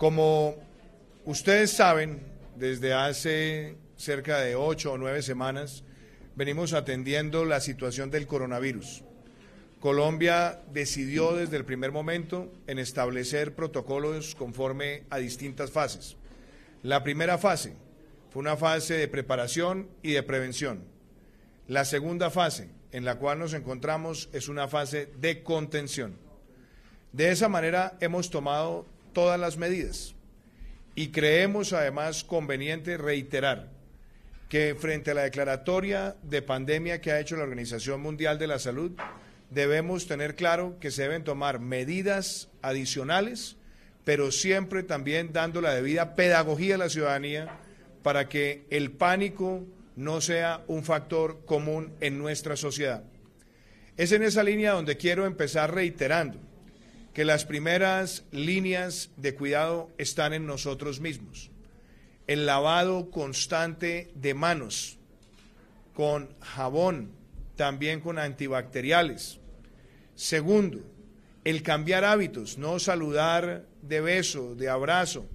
Como ustedes saben, desde hace cerca de ocho o nueve semanas venimos atendiendo la situación del coronavirus. Colombia decidió desde el primer momento en establecer protocolos conforme a distintas fases. La primera fase fue una fase de preparación y de prevención. La segunda fase en la cual nos encontramos es una fase de contención. De esa manera hemos tomado todas las medidas. Y creemos además conveniente reiterar que frente a la declaratoria de pandemia que ha hecho la Organización Mundial de la Salud, debemos tener claro que se deben tomar medidas adicionales, pero siempre también dando la debida pedagogía a la ciudadanía para que el pánico no sea un factor común en nuestra sociedad. Es en esa línea donde quiero empezar reiterando que las primeras líneas de cuidado están en nosotros mismos. El lavado constante de manos con jabón, también con antibacteriales. Segundo, el cambiar hábitos, no saludar de beso, de abrazo,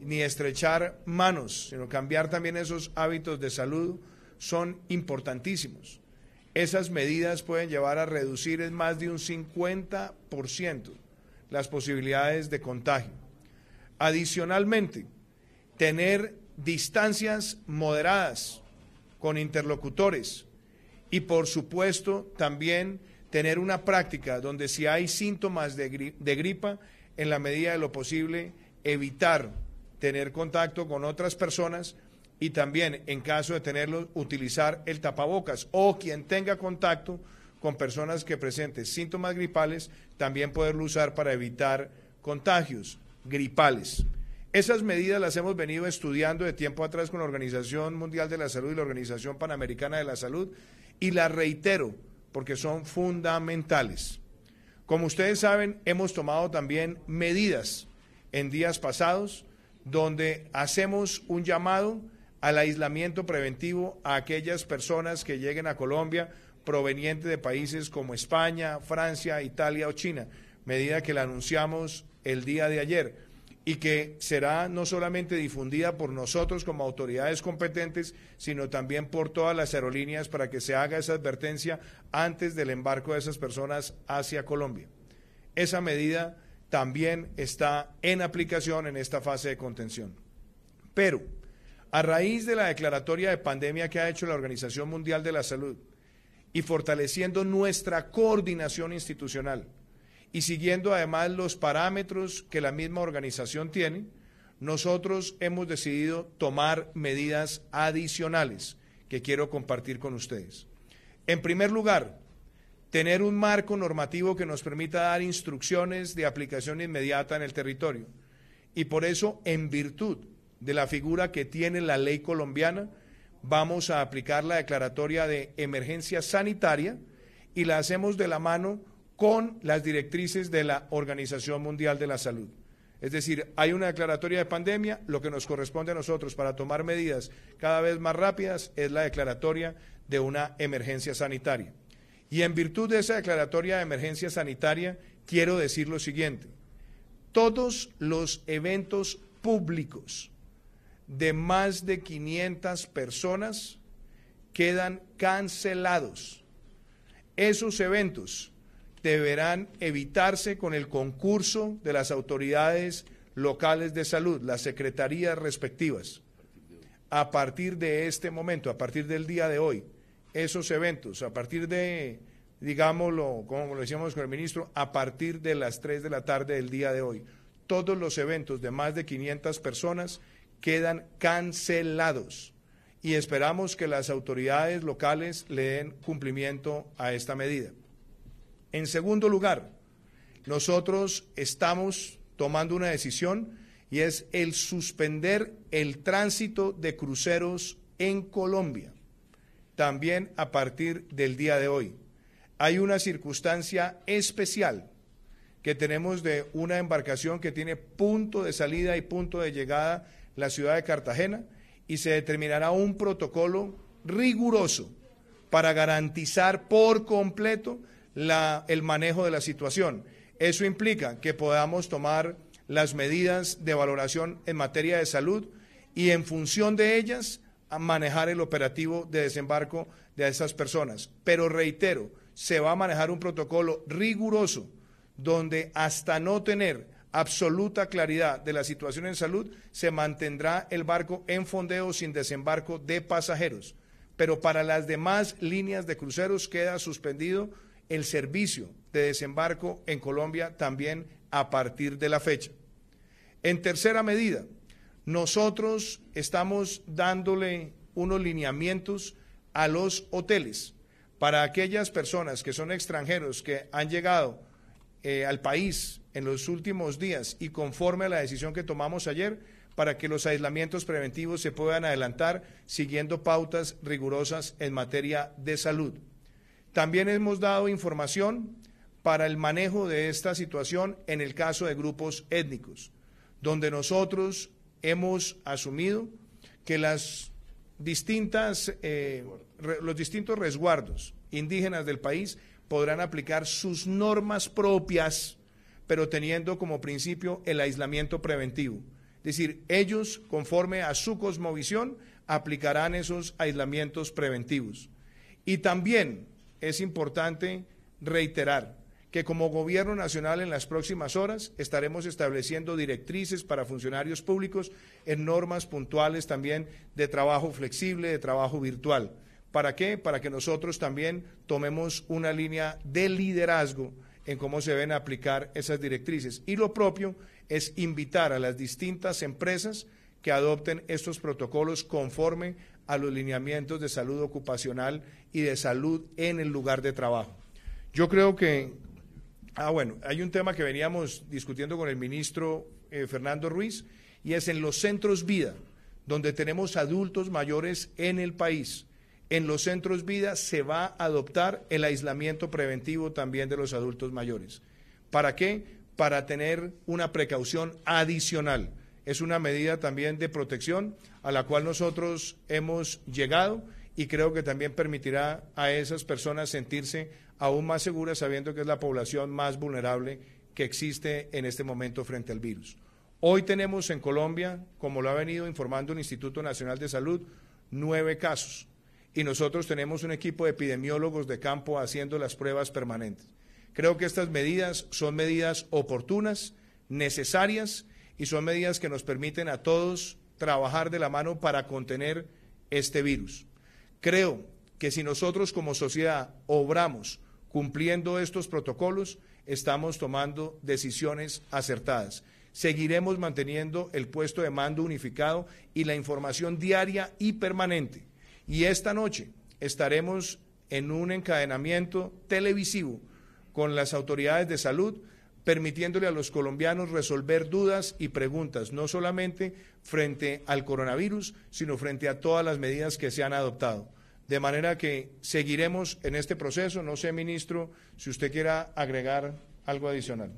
ni estrechar manos, sino cambiar también esos hábitos de salud son importantísimos. Esas medidas pueden llevar a reducir en más de un 50% las posibilidades de contagio. Adicionalmente, tener distancias moderadas con interlocutores y, por supuesto, también tener una práctica donde si hay síntomas de, gripa, en la medida de lo posible, evitar tener contacto con otras personas y también, en caso de tenerlo, utilizar el tapabocas o quien tenga contacto con personas que presenten síntomas gripales, también poderlo usar para evitar contagios gripales. Esas medidas las hemos venido estudiando de tiempo atrás con la Organización Mundial de la Salud y la Organización Panamericana de la Salud y las reitero porque son fundamentales. Como ustedes saben, hemos tomado también medidas en días pasados donde hacemos un llamado al aislamiento preventivo a aquellas personas que lleguen a Colombia proveniente de países como España, Francia, Italia o China, medida que la anunciamos el día de ayer y que será no solamente difundida por nosotros como autoridades competentes, sino también por todas las aerolíneas para que se haga esa advertencia antes del embarco de esas personas hacia Colombia. Esa medida también está en aplicación en esta fase de contención. Pero, a raíz de la declaratoria de pandemia que ha hecho la Organización Mundial de la Salud, y fortaleciendo nuestra coordinación institucional y siguiendo además los parámetros que la misma organización tiene, nosotros hemos decidido tomar medidas adicionales que quiero compartir con ustedes. En primer lugar, tener un marco normativo que nos permita dar instrucciones de aplicación inmediata en el territorio. Y por eso, en virtud de la figura que tiene la ley colombiana, vamos a aplicar la declaratoria de emergencia sanitaria y la hacemos de la mano con las directrices de la Organización Mundial de la Salud. Es decir, hay una declaratoria de pandemia, lo que nos corresponde a nosotros para tomar medidas cada vez más rápidas es la declaratoria de una emergencia sanitaria. Y en virtud de esa declaratoria de emergencia sanitaria, quiero decir lo siguiente. Todos los eventos públicos de más de 500 personas quedan cancelados. Esos eventos deberán evitarse con el concurso de las autoridades locales de salud, las secretarías respectivas. A partir de este momento, a partir del día de hoy, esos eventos, a partir de, digámoslo, como lo decíamos con el ministro, a partir de las 3 de la tarde del día de hoy, todos los eventos de más de 500 personas quedan cancelados y esperamos que las autoridades locales le den cumplimiento a esta medida. En segundo lugar, nosotros estamos tomando una decisión y es el suspender el tránsito de cruceros en Colombia, también a partir del día de hoy. Hay una circunstancia especial que tenemos de una embarcación que tiene punto de salida y punto de llegada la ciudad de Cartagena y se determinará un protocolo riguroso para garantizar por completo la, el manejo de la situación. Eso implica que podamos tomar las medidas de valoración en materia de salud y en función de ellas manejar el operativo de desembarco de esas personas. Pero reitero, se va a manejar un protocolo riguroso donde hasta no tener absoluta claridad de la situación en salud, se mantendrá el barco en fondeo sin desembarco de pasajeros. Pero para las demás líneas de cruceros queda suspendido el servicio de desembarco en Colombia también a partir de la fecha. En tercera medida, nosotros estamos dándole unos lineamientos a los hoteles para aquellas personas que son extranjeros que han llegado eh, al país en los últimos días y conforme a la decisión que tomamos ayer para que los aislamientos preventivos se puedan adelantar siguiendo pautas rigurosas en materia de salud. También hemos dado información para el manejo de esta situación en el caso de grupos étnicos, donde nosotros hemos asumido que las distintas, eh, los distintos resguardos indígenas del país podrán aplicar sus normas propias pero teniendo como principio el aislamiento preventivo. Es decir, ellos, conforme a su cosmovisión, aplicarán esos aislamientos preventivos. Y también es importante reiterar que como Gobierno Nacional en las próximas horas estaremos estableciendo directrices para funcionarios públicos en normas puntuales también de trabajo flexible, de trabajo virtual. ¿Para qué? Para que nosotros también tomemos una línea de liderazgo en cómo se a aplicar esas directrices. Y lo propio es invitar a las distintas empresas que adopten estos protocolos conforme a los lineamientos de salud ocupacional y de salud en el lugar de trabajo. Yo creo que, ah bueno, hay un tema que veníamos discutiendo con el ministro eh, Fernando Ruiz y es en los centros vida, donde tenemos adultos mayores en el país en los centros vida se va a adoptar el aislamiento preventivo también de los adultos mayores. ¿Para qué? Para tener una precaución adicional. Es una medida también de protección a la cual nosotros hemos llegado y creo que también permitirá a esas personas sentirse aún más seguras sabiendo que es la población más vulnerable que existe en este momento frente al virus. Hoy tenemos en Colombia, como lo ha venido informando el Instituto Nacional de Salud, nueve casos y nosotros tenemos un equipo de epidemiólogos de campo haciendo las pruebas permanentes. Creo que estas medidas son medidas oportunas, necesarias y son medidas que nos permiten a todos trabajar de la mano para contener este virus. Creo que si nosotros como sociedad obramos cumpliendo estos protocolos, estamos tomando decisiones acertadas. Seguiremos manteniendo el puesto de mando unificado y la información diaria y permanente y esta noche estaremos en un encadenamiento televisivo con las autoridades de salud, permitiéndole a los colombianos resolver dudas y preguntas, no solamente frente al coronavirus, sino frente a todas las medidas que se han adoptado. De manera que seguiremos en este proceso. No sé, ministro, si usted quiera agregar algo adicional.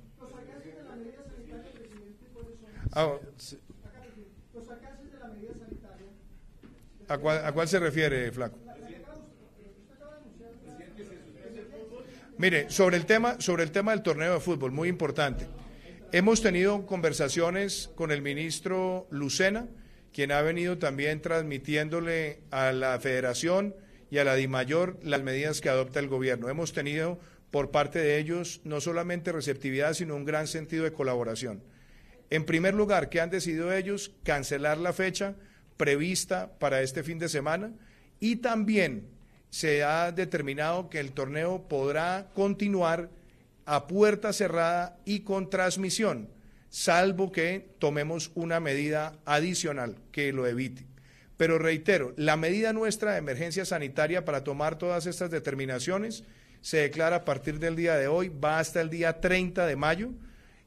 ¿A cuál, se refiere, Flaco? Mire, sobre el, tema, sobre el tema del torneo de fútbol, muy importante. Hemos tenido conversaciones con el ministro Lucena, quien ha venido también transmitiéndole a la Federación y a la DIMAYOR las medidas que adopta el gobierno. Hemos tenido por parte de ellos no solamente receptividad, sino un gran sentido de colaboración. En primer lugar, ¿qué han decidido ellos? Cancelar la fecha prevista para este fin de semana y también se ha determinado que el torneo podrá continuar a puerta cerrada y con transmisión, salvo que tomemos una medida adicional que lo evite. Pero reitero, la medida nuestra de emergencia sanitaria para tomar todas estas determinaciones se declara a partir del día de hoy, va hasta el día 30 de mayo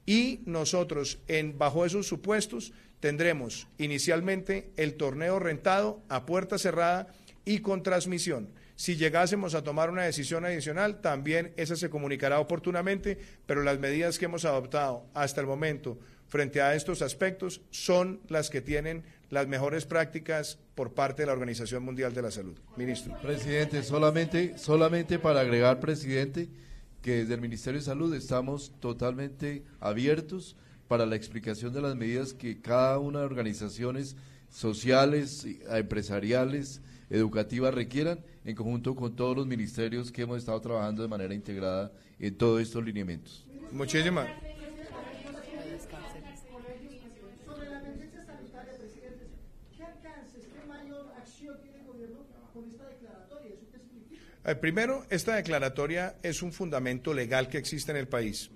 y nosotros en bajo esos supuestos tendremos inicialmente el torneo rentado a puerta cerrada y con transmisión. Si llegásemos a tomar una decisión adicional, también esa se comunicará oportunamente, pero las medidas que hemos adoptado hasta el momento frente a estos aspectos son las que tienen las mejores prácticas por parte de la Organización Mundial de la Salud. Ministro. Presidente, solamente, solamente para agregar, presidente, que desde el Ministerio de Salud estamos totalmente abiertos para la explicación de las medidas que cada una de organizaciones sociales, empresariales, educativas requieran, en conjunto con todos los ministerios que hemos estado trabajando de manera integrada en todos estos lineamientos. Muchísimas eh, primero, esta declaratoria es un fundamento legal que existe en el país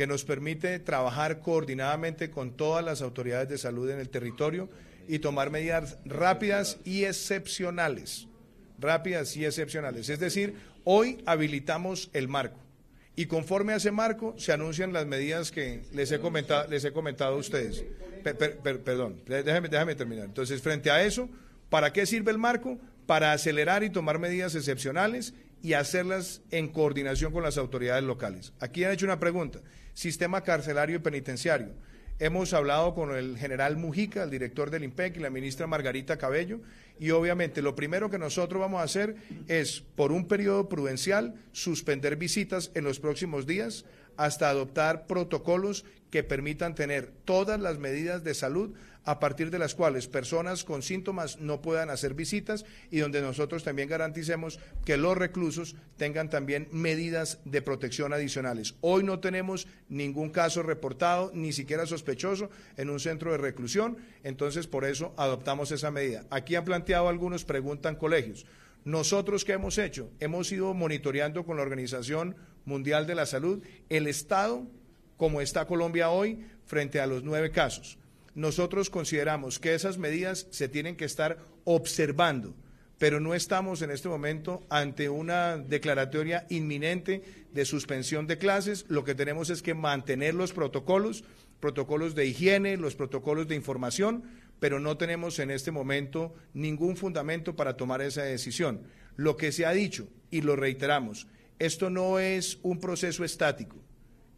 que nos permite trabajar coordinadamente con todas las autoridades de salud en el territorio y tomar medidas rápidas y excepcionales. Rápidas y excepcionales. Es decir, hoy habilitamos el marco y conforme a ese marco se anuncian las medidas que les he comentado, les he comentado a ustedes. perdón, déjame, déjame terminar. Entonces, frente a eso, ¿para qué sirve el marco? Para acelerar y tomar medidas excepcionales y hacerlas en coordinación con las autoridades locales. Aquí han hecho una pregunta. Sistema carcelario y penitenciario. Hemos hablado con el general Mujica, el director del IMPEC y la ministra Margarita Cabello, y obviamente lo primero que nosotros vamos a hacer es, por un periodo prudencial, suspender visitas en los próximos días hasta adoptar protocolos que permitan tener todas las medidas de salud a partir de las cuales personas con síntomas no puedan hacer visitas y donde nosotros también garanticemos que los reclusos tengan también medidas de protección adicionales. Hoy no tenemos ningún caso reportado, ni siquiera sospechoso, en un centro de reclusión, entonces por eso adoptamos esa medida. Aquí han planteado algunos, preguntan colegios. Nosotros, ¿qué hemos hecho? Hemos ido monitoreando con la Organización Mundial de la Salud el estado como está Colombia hoy frente a los nueve casos. Nosotros consideramos que esas medidas se tienen que estar observando, pero no estamos en este momento ante una declaratoria inminente de suspensión de clases. Lo que tenemos es que mantener los protocolos, protocolos de higiene, los protocolos de información pero no tenemos en este momento ningún fundamento para tomar esa decisión. Lo que se ha dicho, y lo reiteramos, esto no es un proceso estático,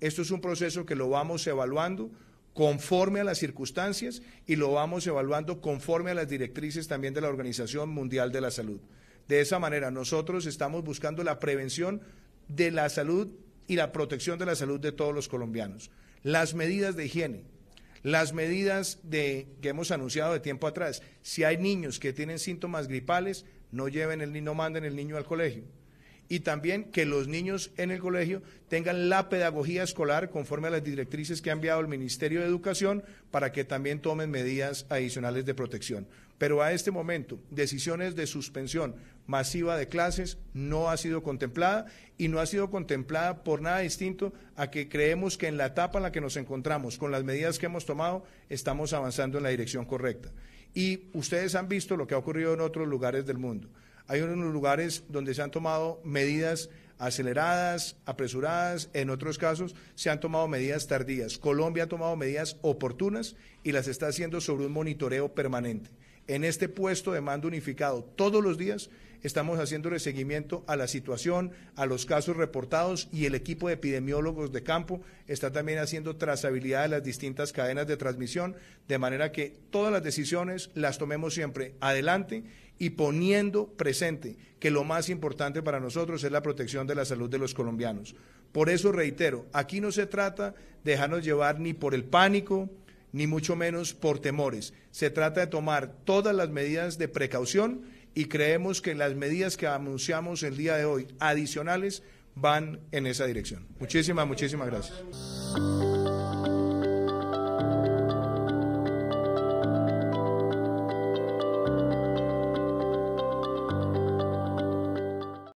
esto es un proceso que lo vamos evaluando conforme a las circunstancias y lo vamos evaluando conforme a las directrices también de la Organización Mundial de la Salud. De esa manera, nosotros estamos buscando la prevención de la salud y la protección de la salud de todos los colombianos. Las medidas de higiene, las medidas que hemos anunciado de tiempo atrás, si hay niños que tienen síntomas gripales, no lleven el, no manden el niño al colegio y también que los niños en el colegio tengan la pedagogía escolar conforme a las directrices que ha enviado el Ministerio de Educación para que también tomen medidas adicionales de protección. Pero a este momento, decisiones de suspensión masiva de clases no ha sido contemplada y no ha sido contemplada por nada distinto a que creemos que en la etapa en la que nos encontramos, con las medidas que hemos tomado, estamos avanzando en la dirección correcta. Y ustedes han visto lo que ha ocurrido en otros lugares del mundo. Hay unos lugares donde se han tomado medidas aceleradas, apresuradas, en otros casos se han tomado medidas tardías. Colombia ha tomado medidas oportunas y las está haciendo sobre un monitoreo permanente. En este puesto de mando unificado, todos los días estamos haciendo seguimiento a la situación, a los casos reportados y el equipo de epidemiólogos de campo está también haciendo trazabilidad de las distintas cadenas de transmisión, de manera que todas las decisiones las tomemos siempre adelante y poniendo presente que lo más importante para nosotros es la protección de la salud de los colombianos. Por eso reitero, aquí no se trata de dejarnos llevar ni por el pánico, ni mucho menos por temores. Se trata de tomar todas las medidas de precaución y creemos que las medidas que anunciamos el día de hoy, adicionales, van en esa dirección. Muchísimas, muchísimas gracias.